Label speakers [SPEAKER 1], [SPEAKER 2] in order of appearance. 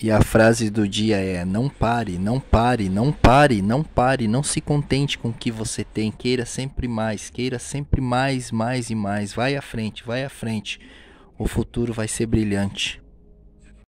[SPEAKER 1] E a frase do dia é: não pare, não pare, não pare, não pare, não se contente com o que você tem, queira sempre mais, queira sempre mais, mais e mais. Vai à frente, vai à frente. O futuro vai ser brilhante.